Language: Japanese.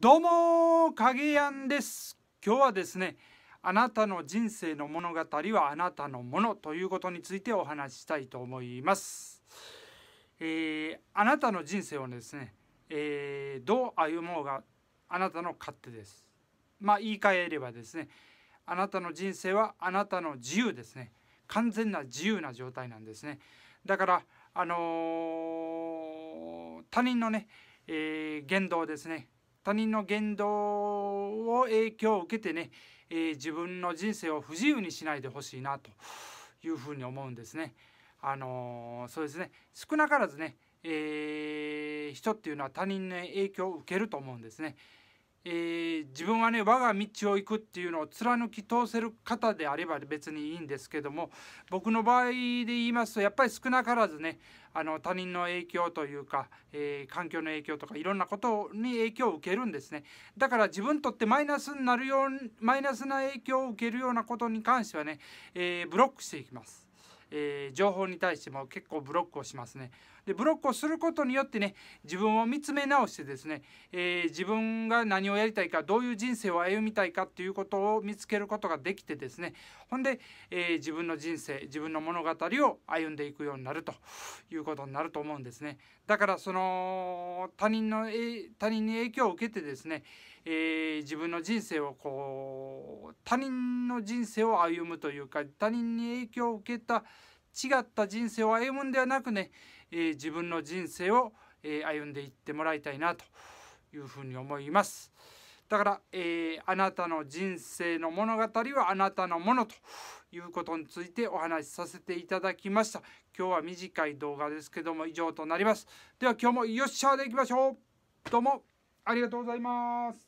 どうも影やんです今日はですねあなたの人生の物語はあなたのものということについてお話ししたいと思います、えー、あなたの人生をですね、えー、どう歩もうがあなたの勝手ですまあ言い換えればですねあなたの人生はあなたの自由ですね完全な自由な状態なんですねだからあのー、他人のね、えー、言動ですね他人の言動を影響を受けてね、えー、自分の人生を不自由にしないでほしいなというふうに思うんですね。あのー、そうですね少なからずね、えー、人っていうのは他人の影響を受けると思うんですね。えー、自分はね我が道を行くっていうのを貫き通せる方であれば別にいいんですけども僕の場合で言いますとやっぱり少なからずねあの他人の影響というか、えー、環境の影響とかいろんなことに影響を受けるんですねだから自分にとってマイナスになるようマイナスな影響を受けるようなことに関してはね、えー、ブロックしていきます。えー、情報に対しても結構ブロックをしますね。でブロックをすることによってね自分を見つめ直してですね、えー、自分が何をやりたいかどういう人生を歩みたいかっていうことを見つけることができてですねほんで、えー、自分の人生自分の物語を歩んでいくようになるということになると思うんですね。だからその他人の他人に影響を受けてですねえー、自分の人生をこう他人の人生を歩むというか他人に影響を受けた違った人生を歩むんではなくね、えー、自分の人生を、えー、歩んでいってもらいたいなというふうに思います。だから、えー、あなたの人生の物語はあなたのものということについてお話しさせていただきました。今日は短い動画ですけども以上となります。では今日もよっしゃーでいきましょう。どうもありがとうございます。